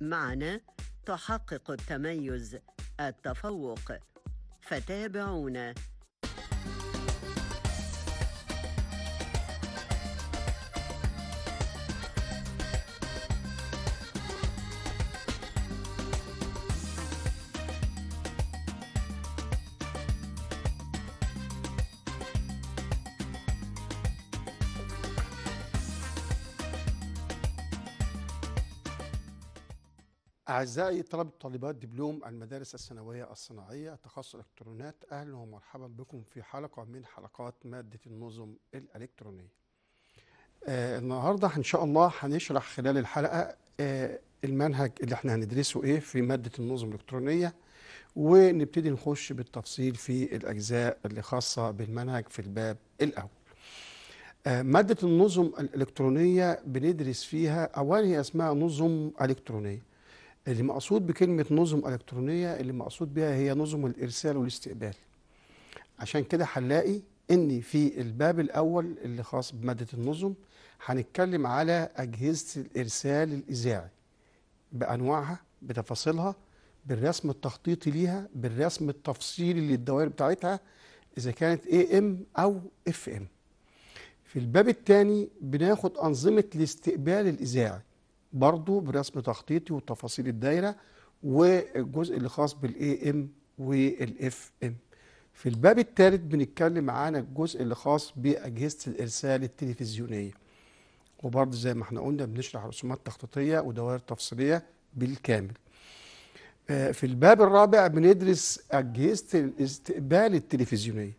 معنا تحقق التميز التفوق فتابعونا أعزائي طلبة طالبات دبلوم المدارس الثانوية الصناعية تخصص الإلكترونات أهلا ومرحبا بكم في حلقة من حلقات مادة النظم الإلكترونية. آه النهاردة إن شاء الله هنشرح خلال الحلقة آه المنهج اللي احنا هندرسه إيه في مادة النظم الإلكترونية ونبتدي نخش بالتفصيل في الأجزاء اللي خاصة بالمنهج في الباب الأول. آه، مادة النظم الإلكترونية بندرس فيها أولا هي اسمها نظم إلكترونية. اللي مقصود بكلمة نظم إلكترونية اللي مقصود بها هي نظم الإرسال والاستقبال عشان كده هنلاقي إن في الباب الأول اللي خاص بمادة النظم هنتكلم على أجهزة الإرسال الإذاعي بأنواعها بتفاصيلها بالرسم التخطيطي ليها بالرسم التفصيلي للدوائر بتاعتها إذا كانت AM أو FM في الباب الثاني بناخد أنظمة الاستقبال الإذاعي برضو برسم تخطيطي وتفاصيل الدايرة والجزء اللي خاص بالاي ام والاف ام في الباب الثالث بنتكلم عن الجزء اللي خاص بأجهزة الإرسال التلفزيونية وبرضو زي ما احنا قلنا بنشرح رسومات تخطيطية ودوائر تفصيلية بالكامل آه، في الباب الرابع بندرس أجهزة الاستقبال التلفزيونية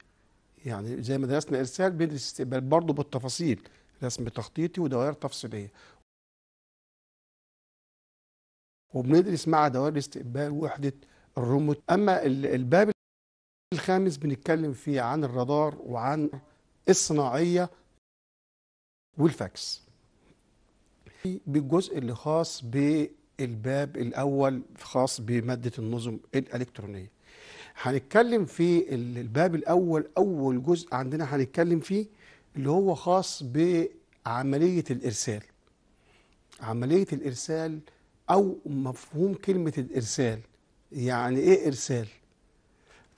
يعني زي ما درسنا إرسال بندرس استقبال برضو بالتفاصيل رسم تخطيطي ودوائر تفصيلية وبندرس مع دوائر الاستقبال وحده الرموت اما الباب الخامس بنتكلم فيه عن الرادار وعن الصناعيه والفاكس بالجزء اللي خاص بالباب الاول خاص بماده النظم الالكترونيه هنتكلم في الباب الاول اول جزء عندنا هنتكلم فيه اللي هو خاص بعمليه الارسال عمليه الارسال او مفهوم كلمه الارسال يعني ايه ارسال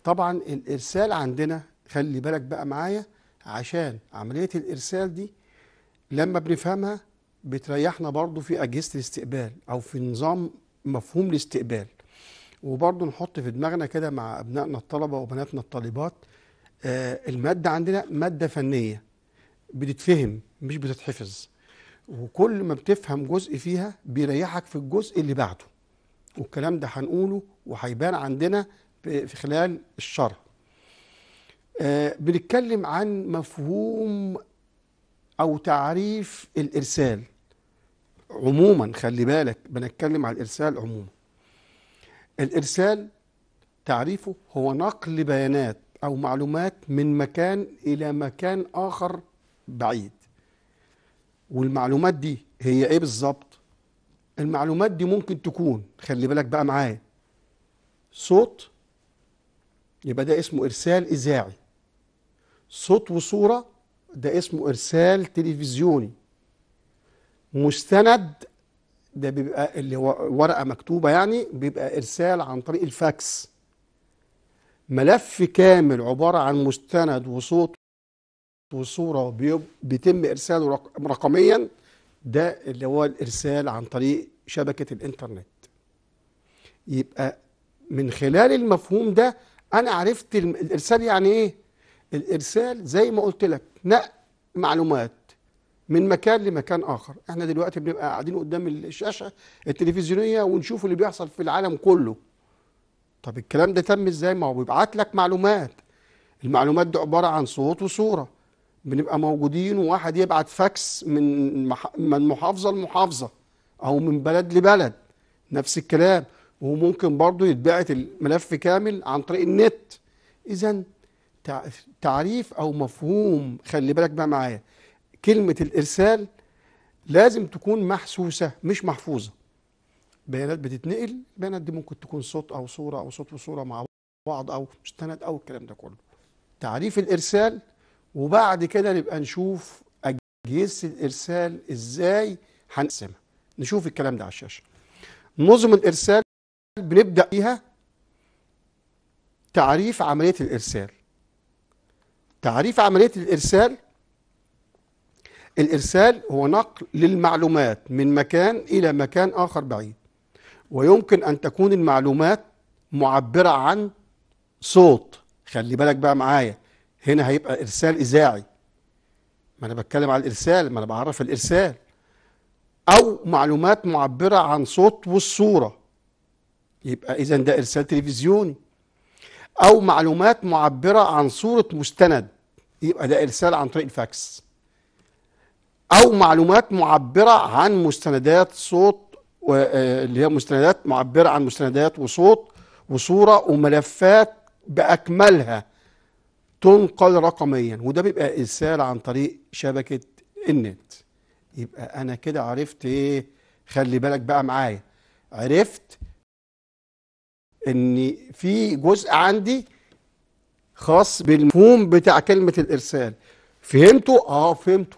طبعا الارسال عندنا خلي بالك بقى معايا عشان عمليه الارسال دي لما بنفهمها بتريحنا برضو في اجهزه الاستقبال او في نظام مفهوم الاستقبال وبرضو نحط في دماغنا كده مع ابنائنا الطلبه وبناتنا الطالبات آه الماده عندنا ماده فنيه بتتفهم مش بتتحفظ وكل ما بتفهم جزء فيها بيريحك في الجزء اللي بعده والكلام ده هنقوله وهيبان عندنا في خلال الشرح آه بنتكلم عن مفهوم او تعريف الارسال عموما خلي بالك بنتكلم عن الارسال عموما الارسال تعريفه هو نقل بيانات او معلومات من مكان الى مكان اخر بعيد والمعلومات دي هي ايه بالظبط المعلومات دي ممكن تكون خلي بالك بقى معايا صوت يبقى ده اسمه ارسال اذاعي صوت وصوره ده اسمه ارسال تلفزيوني مستند ده بيبقى اللي هو ورقه مكتوبه يعني بيبقى ارسال عن طريق الفاكس ملف كامل عباره عن مستند وصوت وصوره بيتم ارساله رقميا ده اللي هو الارسال عن طريق شبكه الانترنت يبقى من خلال المفهوم ده انا عرفت الارسال يعني ايه الارسال زي ما قلت لك نقل معلومات من مكان لمكان اخر احنا دلوقتي بنبقى قاعدين قدام الشاشه التلفزيونيه ونشوف اللي بيحصل في العالم كله طب الكلام ده تم ازاي ما هو بيبعت لك معلومات المعلومات دي عباره عن صوت وصوره بنبقى موجودين وواحد يبعت فاكس من من محافظه لمحافظه او من بلد لبلد نفس الكلام وممكن برضه يتبعت الملف كامل عن طريق النت اذا تعريف او مفهوم خلي بالك بقى معايا كلمه الارسال لازم تكون محسوسه مش محفوظه بيانات بتتنقل بيانات دي ممكن تكون صوت او صوره او صوت وصوره مع بعض او مستند او الكلام ده كله تعريف الارسال وبعد كده نبقى نشوف أجهزة الإرسال إزاي هنقسمها نشوف الكلام ده على الشاشة نظم الإرسال بنبدأ بيها تعريف عملية الإرسال تعريف عملية الإرسال الإرسال هو نقل للمعلومات من مكان إلى مكان آخر بعيد ويمكن أن تكون المعلومات معبرة عن صوت خلي بالك بقى معايا هنا هيبقى إرسال إذاعي ما أنا بتكلم على الإرسال ما أنا بعرف الإرسال أو معلومات معبرة عن صوت والصورة يبقى إذا ده إرسال تلفزيوني أو معلومات معبرة عن صورة مستند يبقى ده إرسال عن طريق الفاكس أو معلومات معبرة عن مستندات صوت آه، اللي هي مستندات معبرة عن مستندات وصوت وصورة وملفات بأكملها تنقل رقميا وده بيبقى ارسال عن طريق شبكه النت يبقى انا كده عرفت ايه خلي بالك بقى معايا عرفت ان في جزء عندي خاص بالمفهوم بتاع كلمه الارسال فهمته اه فهمته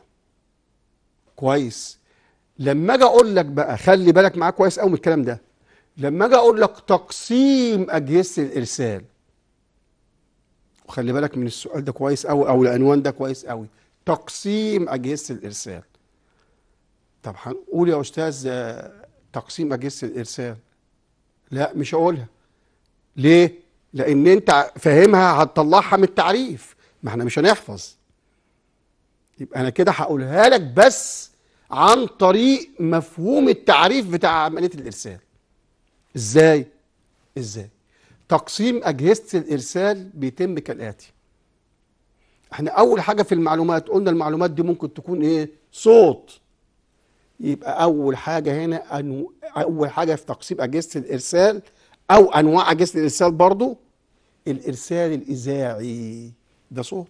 كويس لما اجي اقول لك بقى خلي بالك معاك كويس قوي من الكلام ده لما اجي اقول لك تقسيم اجهزه الارسال وخلي بالك من السؤال ده كويس قوي او العنوان ده كويس قوي تقسيم اجهزه الارسال طب هنقول يا استاذ آه، تقسيم اجهزه الارسال لا مش هقولها ليه لان انت فاهمها هتطلعها من التعريف ما احنا مش هنحفظ يبقى انا كده هقولها لك بس عن طريق مفهوم التعريف بتاع عمليه الارسال ازاي ازاي تقسيم أجهزة الإرسال بيتم كالآتي احنا أول حاجة في المعلومات قلنا المعلومات دي ممكن تكون إيه صوت يبقى أول حاجة هنا أنو... أول حاجة في تقسيم أجهزة الإرسال أو أنواع أجهزة الإرسال برضو الإرسال الإذاعي ده صوت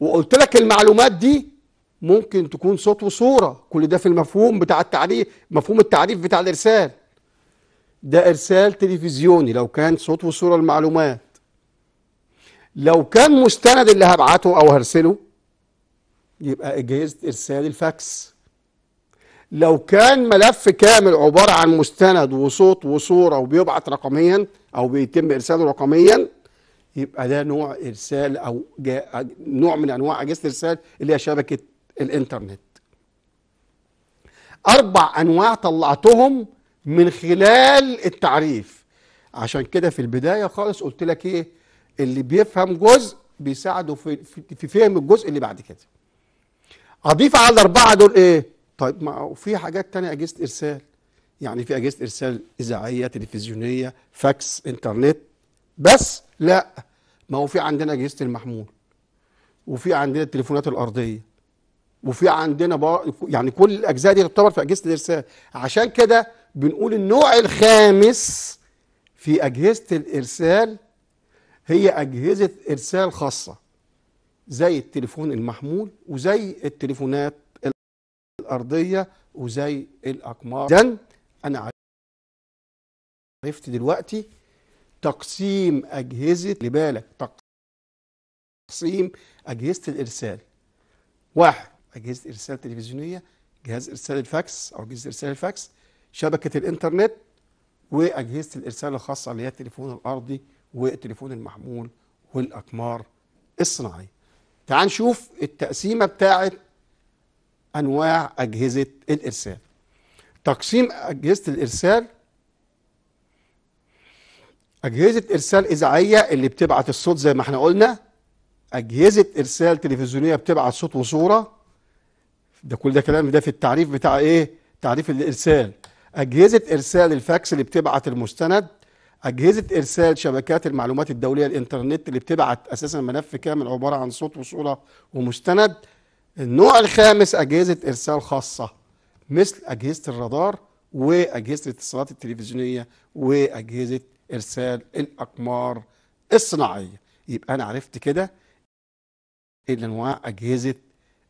وقلت لك المعلومات دي ممكن تكون صوت وصورة كل ده في المفهوم بتاع التعريف مفهوم التعريف بتاع الإرسال ده إرسال تلفزيوني لو كان صوت وصورة المعلومات لو كان مستند اللي هبعته أو هرسله يبقى اجهزه إرسال الفاكس لو كان ملف كامل عبارة عن مستند وصوت وصورة وبيبعت رقميا أو بيتم إرساله رقميا يبقى ده نوع إرسال أو نوع من أنواع أجهزة الإرسال اللي هي شبكة الإنترنت أربع أنواع طلعتهم من خلال التعريف عشان كده في البداية خالص قلت لك ايه اللي بيفهم جزء بيساعده في, في فهم الجزء اللي بعد كده اضيف على الاربعه دول ايه طيب ما في حاجات تانية اجهزه ارسال يعني في اجهزه ارسال اذاعيه تلفزيونيه فاكس انترنت بس لا ما هو في عندنا اجهزه المحمول وفي عندنا التليفونات الارضيه وفي عندنا يعني كل الاجزاء دي تعتبر في اجهزه الارسال عشان كده بنقول النوع الخامس في أجهزة الإرسال هي أجهزة إرسال خاصة زي التليفون المحمول وزي التليفونات الأرضية وزي الأقمار إذن أنا عرفت دلوقتي تقسيم أجهزة لبالك تقسيم أجهزة الإرسال واحد أجهزة إرسال تلفزيونية جهاز إرسال الفاكس أو أجهزة إرسال الفاكس شبكه الانترنت واجهزه الارسال الخاصه اللي هي التليفون الارضي والتليفون المحمول والاقمار الصناعيه. تعال نشوف التقسيمه بتاعه انواع اجهزه الارسال. تقسيم اجهزه الارسال اجهزه ارسال اذاعيه اللي بتبعت الصوت زي ما احنا قلنا اجهزه ارسال تلفزيونيه بتبعت صوت وصوره ده كل ده كلام ده في التعريف بتاع ايه تعريف الارسال اجهزه ارسال الفاكس اللي بتبعت المستند اجهزه ارسال شبكات المعلومات الدوليه الانترنت اللي بتبعت اساسا ملف كامل عباره عن صوت وصوره ومستند النوع الخامس اجهزه ارسال خاصه مثل اجهزه الرادار واجهزه الاتصالات التلفزيونيه واجهزه ارسال الاقمار الصناعيه يبقى انا عرفت كده إيه انواع اجهزه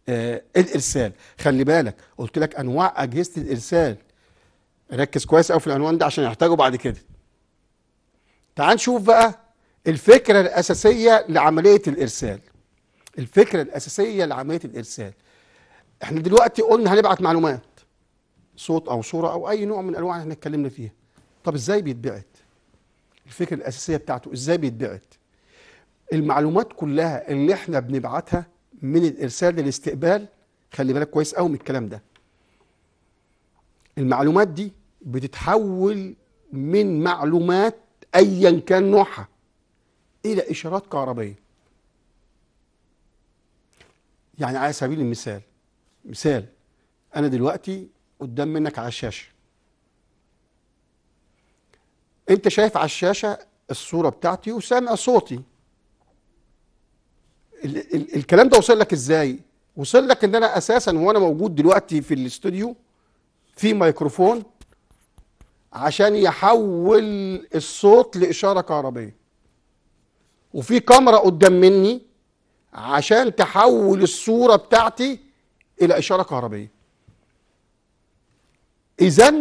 آه الارسال خلي بالك قلت لك انواع اجهزه الارسال ركز كويس قوي في العنوان ده عشان يحتاجه بعد كده تعال نشوف بقى الفكره الاساسيه لعمليه الارسال الفكره الاساسيه لعمليه الارسال احنا دلوقتي قلنا هنبعت معلومات صوت او صوره او اي نوع من انواع احنا اتكلمنا فيها طب ازاي بيتبعت الفكره الاساسيه بتاعته ازاي بيتبعت المعلومات كلها اللي احنا بنبعتها من الارسال للاستقبال خلي بالك كويس قوي من الكلام ده المعلومات دي بتتحول من معلومات ايا كان نوعها الى اشارات كهربائيه يعني على سبيل المثال مثال انا دلوقتي قدام منك على الشاشه انت شايف على الشاشه الصوره بتاعتي وسامع صوتي ال ال الكلام ده وصل لك ازاي وصل لك ان انا اساسا وانا موجود دلوقتي في الاستوديو في ميكروفون عشان يحول الصوت لإشارة كهربية وفي كاميرا قدام مني عشان تحول الصورة بتاعتي إلى إشارة كهربية إذا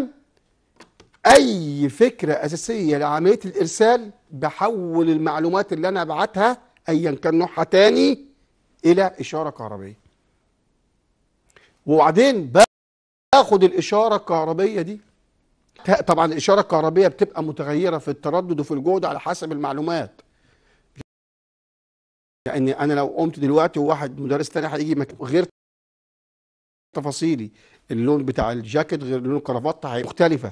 أي فكرة أساسية لعملية الإرسال بحول المعلومات اللي أنا أبعتها أيا كان نوعها تاني إلى إشارة كهربية وبعدين تاخد الاشاره الكهربيه دي طبعا الاشاره الكهربيه بتبقى متغيره في التردد وفي الجهد على حسب المعلومات لان يعني انا لو قمت دلوقتي وواحد مدرس تاني هيجي غير تفاصيلي اللون بتاع الجاكيت غير لون الكرافته هي مختلفه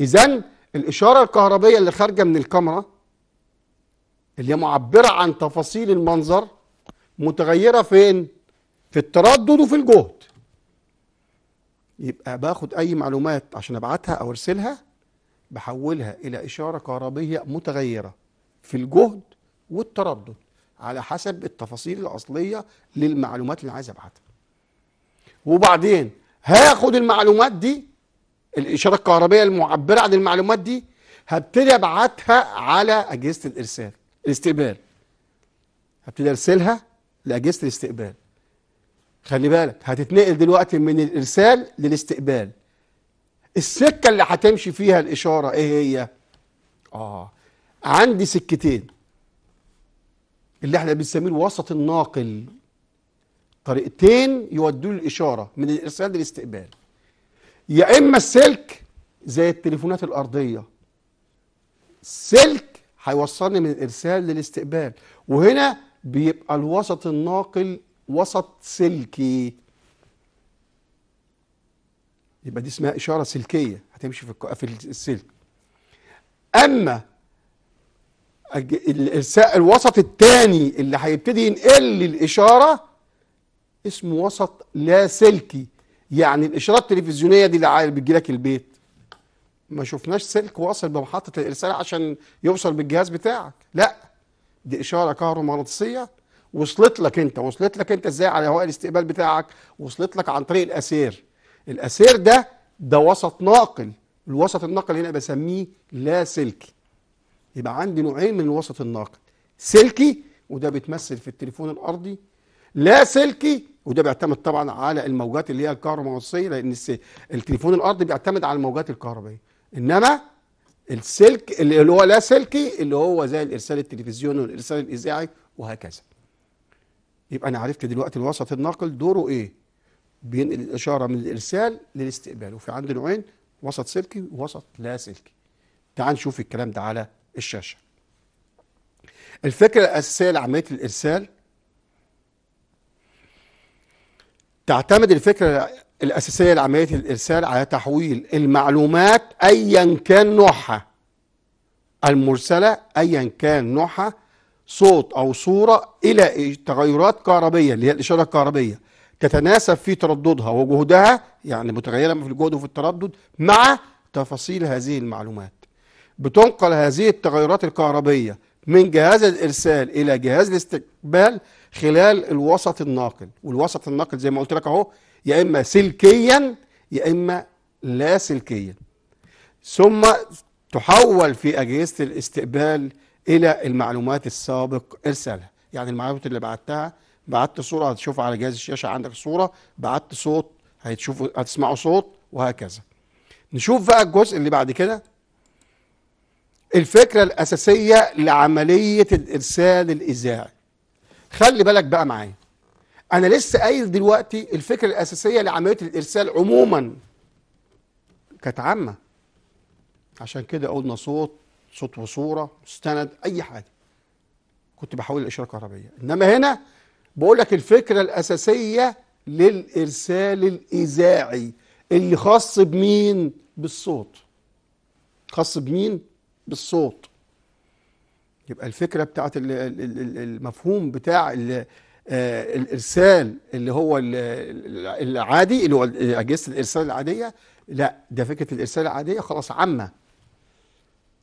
اذا الاشاره الكهربيه اللي خارجه من الكاميرا اللي هي معبره عن تفاصيل المنظر متغيره فين في التردد وفي الجهد يبقى باخد اي معلومات عشان ابعتها او ارسلها بحولها الى اشاره كهربيه متغيره في الجهد والتردد على حسب التفاصيل الاصليه للمعلومات اللي عايز ابعتها وبعدين هاخد المعلومات دي الاشاره الكهربيه المعبره عن المعلومات دي هبتدي ابعتها على اجهزه الارسال الاستقبال هبتدي ارسلها لاجهزه الاستقبال خلي بالك هتتنقل دلوقتي من الارسال للاستقبال السكه اللي هتمشي فيها الاشاره ايه هي اه عندي سكتين اللي احنا بنسميه الوسط الناقل طريقتين يودوا الاشاره من الارسال للاستقبال يا اما السلك زي التليفونات الارضيه سلك هيوصلني من الارسال للاستقبال وهنا بيبقى الوسط الناقل وسط سلكي يبقى دي اسمها إشارة سلكية هتمشي في في السلك أما الوسط الثاني اللي هيبتدي ينقل الإشارة اسمه وسط لا سلكي يعني الإشارة التلفزيونية دي اللي بتجيلك البيت ما شفناش سلك واصل بمحطة الإرسال عشان يوصل بالجهاز بتاعك لا دي إشارة كهرومغناطيسية وصلت لك انت وصلت لك انت ازاي على هواء الاستقبال بتاعك وصلت لك عن طريق الاسير الاسير ده ده وسط ناقل الوسط الناقل هنا بسميه لا سلكي يبقى عندي نوعين من الوسط الناقل سلكي وده بيتمثل في التليفون الارضي لا سلكي وده بيعتمد طبعا على الموجات اللي هي الكهرومغناطيسيه لان التليفون الارضي بيعتمد على الموجات الكهربائيه انما السلك اللي هو لا سلكي اللي هو زي الارسال التلفزيوني والارسال الاذاعي وهكذا يبقى أنا عرفت دلوقتي الوسط الناقل دوره إيه بينقل الإشارة من الإرسال للاستقبال وفي عندي نوعين وسط سلكي ووسط لا سلكي تعال نشوف الكلام ده على الشاشة الفكرة الأساسية لعملية الإرسال تعتمد الفكرة الأساسية لعملية الإرسال على تحويل المعلومات أيا كان نوعها المرسلة أيا كان نوعها صوت أو صورة إلى تغيرات كهربية اللي هي الإشارة الكهربية تتناسب في ترددها وجهدها يعني متغيرة في الجهد وفي التردد مع تفاصيل هذه المعلومات بتنقل هذه التغيرات الكهربية من جهاز الإرسال إلى جهاز الاستقبال خلال الوسط الناقل والوسط الناقل زي ما قلت لك أهو يا إما سلكيا يا إما لا سلكيا ثم تحول في أجهزة الاستقبال الى المعلومات السابق ارسلها يعني المعلومات اللي بعتها بعت صوره هتشوفها على جهاز الشاشه عندك صوره بعت صوت هتشوفوا هتسمعوا صوت وهكذا نشوف بقى الجزء اللي بعد كده الفكره الاساسيه لعمليه الارسال الاذاعي خلي بالك بقى معايا انا لسه قايل دلوقتي الفكره الاساسيه لعمليه الارسال عموما كانت عامه عشان كده قلنا صوت صوت وصوره مستند اي حاجه كنت بحول الاشاره الكهربائيه انما هنا بقول لك الفكره الاساسيه للارسال الاذاعي اللي خاص بمين بالصوت خاص بمين بالصوت يبقى الفكره بتاعت المفهوم بتاع آه الارسال اللي هو العادي اللي هو اجهزه الارسال العاديه لا ده فكره الارسال العاديه خلاص عامه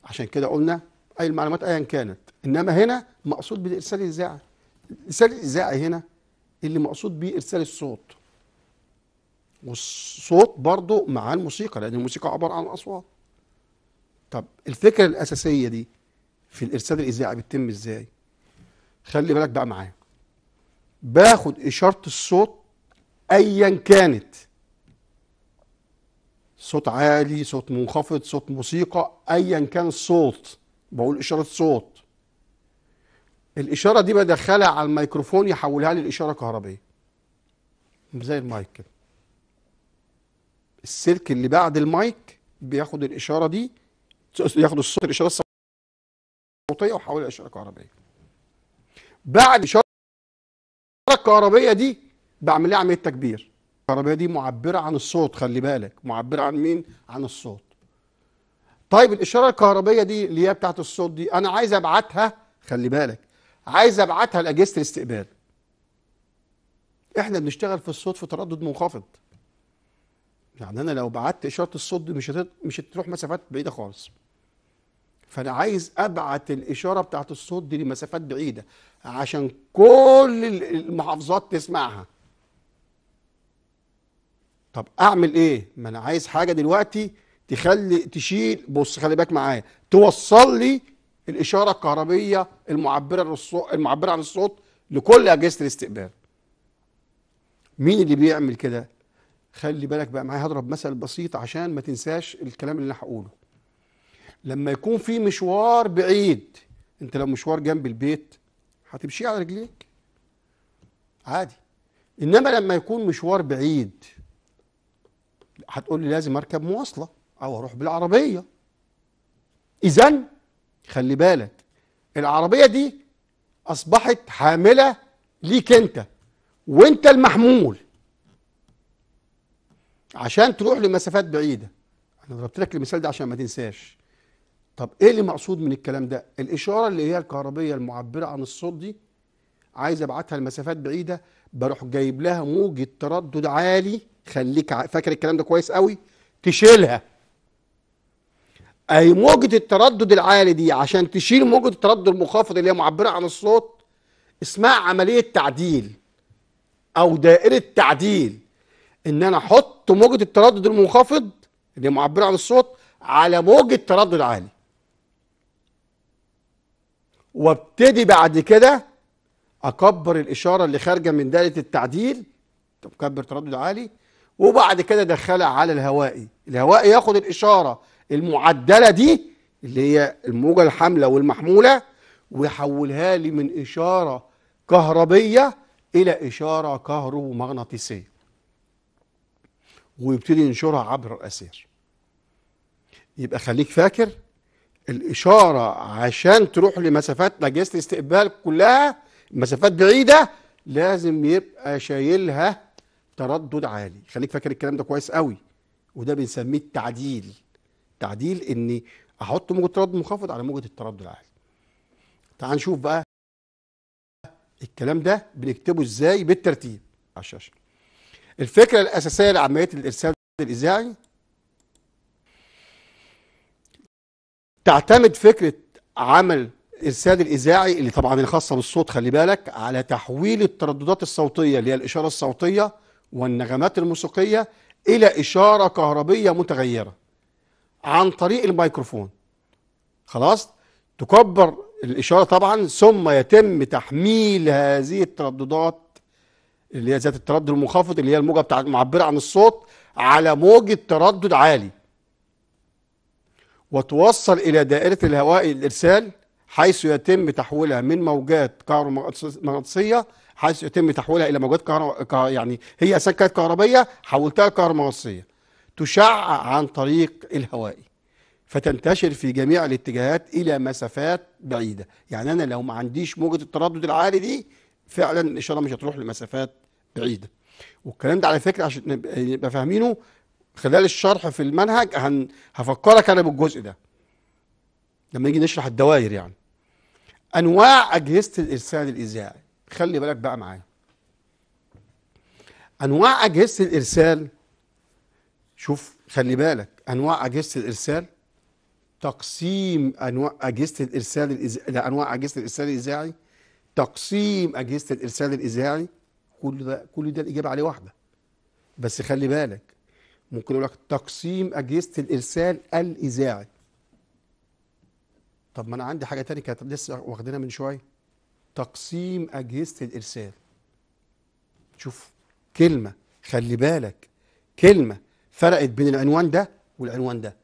عشان كده قلنا أي المعلومات أيا كانت إنما هنا مقصود بالإرسال الإذاعي الإرسال الإذاعي هنا اللي مقصود بيه إرسال الصوت والصوت برضه مع الموسيقى لأن الموسيقى عبارة عن أصوات طب الفكرة الأساسية دي في الإرسال الإذاعي بتتم إزاي؟ خلي بالك بقى معايا باخد إشارة الصوت أيا كانت صوت عالي صوت منخفض صوت موسيقى ايا كان الصوت بقول اشاره صوت الاشاره دي بدخلها على الميكروفون يحولها لي لاشاره كهربية زي المايك كده السلك اللي بعد المايك بياخد الاشاره دي ياخد الصوت الاشاره الصوتيه ويحولها لاشاره كهربيه بعد الاشاره الكهربيه دي بعمل لها عمليه تكبير الكهربائيه دي معبره عن الصوت خلي بالك معبره عن مين عن الصوت طيب الاشاره الكهربية دي اللي هي بتاعه الصوت دي انا عايز ابعتها خلي بالك عايز ابعتها لاجهزه الاستقبال احنا بنشتغل في الصوت في تردد منخفض يعني انا لو بعت اشاره الصوت دي مش هتت... مش هتروح مسافات بعيده خالص فانا عايز ابعت الاشاره بتاعت الصوت دي لمسافات بعيده عشان كل المحافظات تسمعها طب اعمل ايه ما انا عايز حاجه دلوقتي تخلي تشيل بص خلي بالك معايا توصل لي الاشاره الكهربيه المعبره للصوت المعبره عن الصوت لكل اجهزه الاستقبال مين اللي بيعمل كده خلي بالك بقى معايا هضرب مثل بسيط عشان ما تنساش الكلام اللي انا هقوله لما يكون في مشوار بعيد انت لو مشوار جنب البيت هتمشي على رجليك عادي انما لما يكون مشوار بعيد هتقول لي لازم اركب مواصله او اروح بالعربيه اذا خلي بالك العربيه دي اصبحت حامله ليك انت وانت المحمول عشان تروح لمسافات بعيده انا ضربت لك المثال ده عشان ما تنساش طب ايه اللي مقصود من الكلام ده الاشاره اللي هي الكهربيه المعبره عن الصوت دي عايز ابعتها لمسافات بعيده بروح جايب لها موجة تردد عالي خليك فاكر الكلام ده كويس قوي تشيلها اي موجة التردد العالي دي عشان تشيل موجة التردد المنخفض اللي هي معبرة عن الصوت اسمها عملية تعديل او دائرة تعديل ان انا احط موجة التردد المنخفض اللي معبرة عن الصوت على موجة تردد عالي وابتدي بعد كده اكبر الاشارة اللي خارجة من دائرة التعديل تكبر تردد عالي وبعد كده دخلها على الهوائي الهوائي ياخد الإشارة المعدلة دي اللي هي الموجة الحاملة والمحمولة ويحولها لي من إشارة كهربية إلى إشارة كهرومغناطيسية ويبتدي ينشرها عبر الأسير يبقى خليك فاكر الإشارة عشان تروح لمسافات نجاسة الاستقبال كلها مسافات بعيدة لازم يبقى شايلها تردد عالي خليك فاكر الكلام ده كويس قوي وده بنسميه التعديل تعديل اني احط موجة تردد منخفض على موجة التردد العالي تعال نشوف بقى الكلام ده بنكتبه ازاي بالترتيب على الشاشة الفكرة الأساسية لعملية الإرسال الإذاعي تعتمد فكرة عمل الارسال الاذاعي اللي طبعا الخاصه بالصوت خلي بالك على تحويل الترددات الصوتيه اللي هي الاشاره الصوتيه والنغمات الموسيقية إلى إشارة كهربية متغيرة عن طريق الميكروفون خلاص تكبر الإشارة طبعا ثم يتم تحميل هذه الترددات اللي هي ذات التردد المنخفض اللي هي الموجة بتاع معبرة عن الصوت على موجة تردد عالي وتوصل إلى دائرة الهواء الإرسال حيث يتم تحويلها من موجات كهرومغناطيسية حيث يتم تحويلها الى موجات كهرباء يعني هي اساسا كانت كهربيه حولتها كهرومغناطيسيه تشع عن طريق الهوائي فتنتشر في جميع الاتجاهات الى مسافات بعيده يعني انا لو ما عنديش موجه التردد العالي دي فعلا الاشاره مش هتروح لمسافات بعيده والكلام ده على فكره عشان نبقى فاهمينه خلال الشرح في المنهج هن هفكرك انا بالجزء ده لما نيجي نشرح الدوائر يعني انواع اجهزه الارسال الاذاعي خلي بالك بقى معايا انواع اجهزه الارسال شوف خلي بالك انواع اجهزه الارسال تقسيم انواع اجهزه الارسال الإز... انواع اجهزه الارسال الاذاعي تقسيم اجهزه الارسال الاذاعي كل ده كل ده الاجابه عليه واحده بس خلي بالك ممكن يقول لك تقسيم اجهزه الارسال الاذاعي طب ما انا عندي حاجه تانية كانت لسه واخدينها من شويه تقسيم أجهزة الإرسال شوف كلمة خلي بالك كلمة فرقت بين العنوان ده والعنوان ده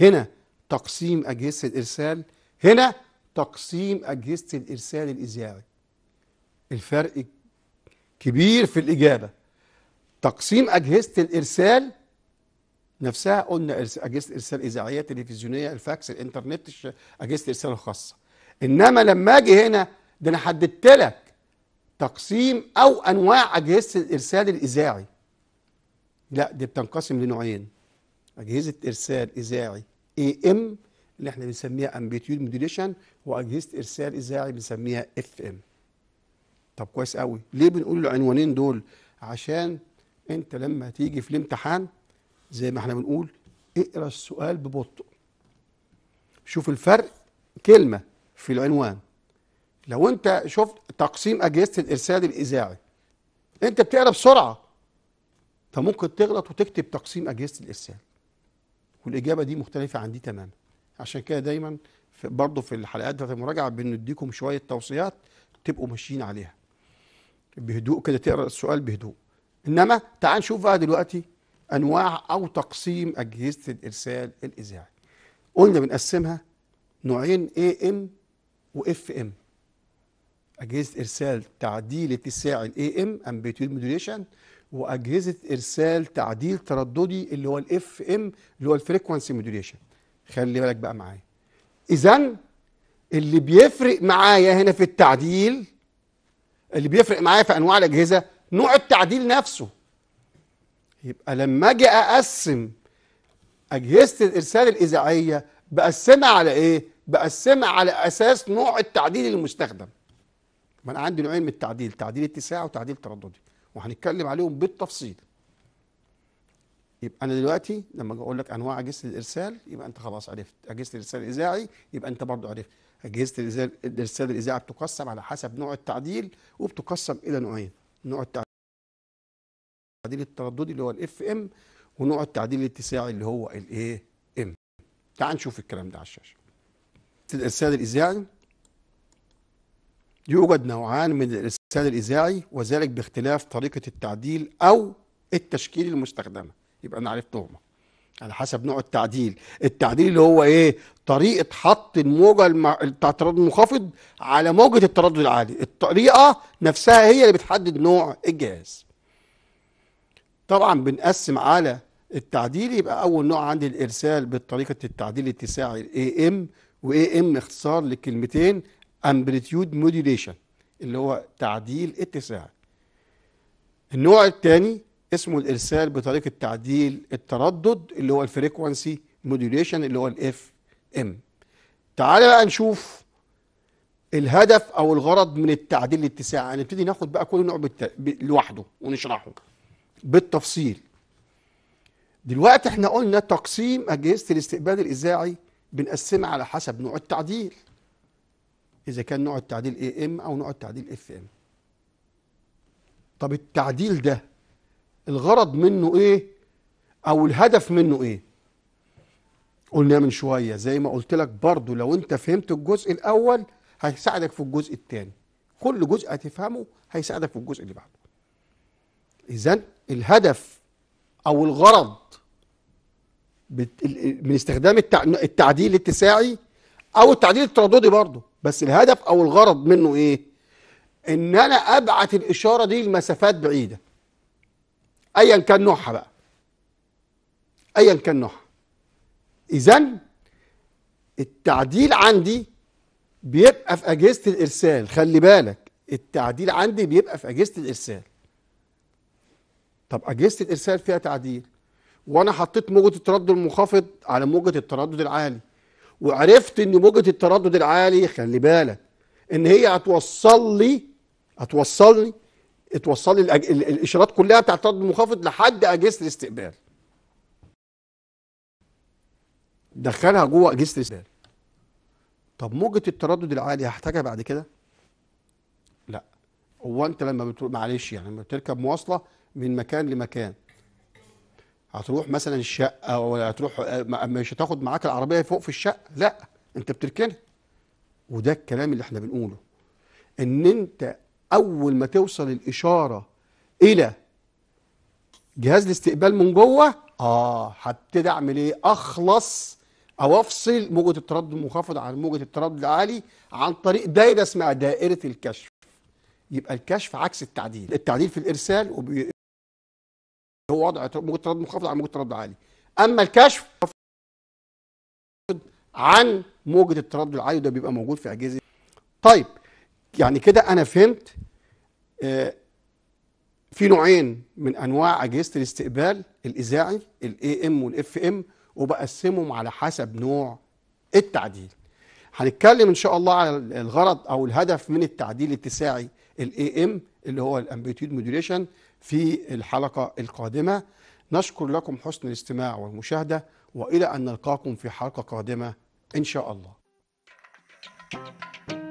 هنا تقسيم أجهزة الإرسال هنا تقسيم أجهزة الإرسال الإذاعي الفرق كبير في الإجابة تقسيم أجهزة الإرسال نفسها قلنا أجهزة الإرسال إذاعية تلفزيونية الفاكس الإنترنت أجهزة الإرسال الخاصة إنما لما أجي هنا ده انا حددت لك تقسيم او انواع اجهزه الارسال الاذاعي لا دي بتنقسم لنوعين اجهزه ارسال اذاعي اي ام اللي احنا بنسميها امبيتيود موديليشن واجهزه ارسال اذاعي بنسميها اف ام طب كويس قوي ليه بنقول العنوانين دول عشان انت لما تيجي في الامتحان زي ما احنا بنقول اقرا السؤال ببطء شوف الفرق كلمه في العنوان لو انت شفت تقسيم اجهزه الارسال الاذاعي انت بتقرا بسرعه فممكن تغلط وتكتب تقسيم اجهزه الارسال والاجابه دي مختلفه عن دي تماما عشان كده دايما برضه في الحلقات بتاعت المراجعه بنديكم شويه توصيات تبقوا ماشيين عليها بهدوء كده تقرا السؤال بهدوء انما تعال نشوف بقى دلوقتي انواع او تقسيم اجهزه الارسال الاذاعي قلنا بنقسمها نوعين اي ام واف ام اجهزه ارسال تعديل اتساع الاي ام امبيتيود مودوليشن واجهزه ارسال تعديل ترددي اللي هو الاف ام اللي هو الفريكوانسي مودوليشن خلي بالك بقى معايا اذا اللي بيفرق معايا هنا في التعديل اللي بيفرق معايا في انواع الاجهزه نوع التعديل نفسه يبقى لما اجي اقسم اجهزه الارسال الاذاعيه بقسمها على ايه بقسمها على اساس نوع التعديل المستخدم ما انا عندي نوعين من التعديل تعديل اتساع وتعديل ترددي وهنتكلم عليهم بالتفصيل يبقى انا دلوقتي لما اقول لك انواع اجهزه الارسال يبقى انت خلاص عرفت اجهزه الارسال الاذاعي يبقى انت برضو عرفت اجهزه الارسال الاذاعي بتقسم على حسب نوع التعديل وبتقسم الى نوعين نوع التعديل الترددي اللي هو الاف ام ونوع التعديل الاتساعي اللي هو الايه ام تعال نشوف الكلام ده على الشاشه الارسال الاذاعي يوجد نوعان من الإرسال الإذاعي وذلك باختلاف طريقة التعديل أو التشكيل المستخدمة يبقى أنا عرفت على حسب نوع التعديل التعديل اللي هو إيه طريقة حط الموجة الم... بتاع التردد المنخفض على موجة التردد العالي الطريقة نفسها هي اللي بتحدد نوع الجهاز طبعا بنقسم على التعديل يبقى أول نوع عندي الإرسال بطريقة التعديل الاتساعي واي ام اختصار لكلمتين امبليتيود موديليشن اللي هو تعديل اتساع النوع الثاني اسمه الارسال بطريقه تعديل التردد اللي هو الفريكوانسي موديليشن اللي هو الاف ام تعالى بقى نشوف الهدف او الغرض من التعديل الاتساع هنبتدي ناخد بقى كل نوع بالت... ب... لوحده ونشرحه بالتفصيل دلوقتي احنا قلنا تقسيم اجهزه الاستقبال الاذاعي بنقسمها على حسب نوع التعديل إذا كان نوع التعديل اي ام أو نوع التعديل اف ام طب التعديل ده الغرض منه إيه أو الهدف منه إيه قلنا من شوية زي ما قلت لك برضو لو أنت فهمت الجزء الأول هيساعدك في الجزء الثاني كل جزء هتفهمه هيساعدك في الجزء اللي بعده إذا الهدف أو الغرض من استخدام التعديل الاتساعي أو التعديل الترددي برضه بس الهدف او الغرض منه ايه ان انا ابعت الاشاره دي لمسافات بعيده ايا كان نوعها بقى ايا كان نوعها اذا التعديل عندي بيبقى في اجهزه الارسال خلي بالك التعديل عندي بيبقى في اجهزه الارسال طب اجهزه الارسال فيها تعديل وانا حطيت موجه التردد المنخفض على موجه التردد العالي وعرفت ان موجه التردد العالي خلي بالك ان هي هتوصل لي هتوصل لي اتوصل لي الأج... الاشارات كلها بتاعت التردد المنخفض لحد اجهزه الاستقبال دخلها جوه اجهزه الاستقبال طب موجه التردد العالي هحتاجها بعد كده لا هو انت لما بتروح معلش يعني لما بتركب مواصله من مكان لمكان هتروح مثلا الشقه ولا هتروح آه، مش هتاخد معاك العربيه فوق في الشقه لا انت بتركنها وده الكلام اللي احنا بنقوله ان انت اول ما توصل الاشاره الى جهاز الاستقبال من جوه اه هبتدي اعمل ايه اخلص او افصل موجه التردد المنخفض عن موجه التردد العالي عن طريق دايره اسمها دائره الكشف يبقى الكشف عكس التعديل التعديل في الارسال هو وضع موجة تردد منخفض عن موجة تردد عالي اما الكشف عن موجة التردد العالي ده بيبقى موجود في أجهزة طيب يعني كده أنا فهمت آه، في نوعين من أنواع أجهزة الاستقبال الإذاعي الاي ام والاف ام وبقسمهم على حسب نوع التعديل هنتكلم إن شاء الله على الغرض أو الهدف من التعديل الاتساعي الاي ام اللي هو الامبيتيود مودوليشن في الحلقة القادمة نشكر لكم حسن الاستماع والمشاهدة وإلى أن نلقاكم في حلقة قادمة إن شاء الله. thank you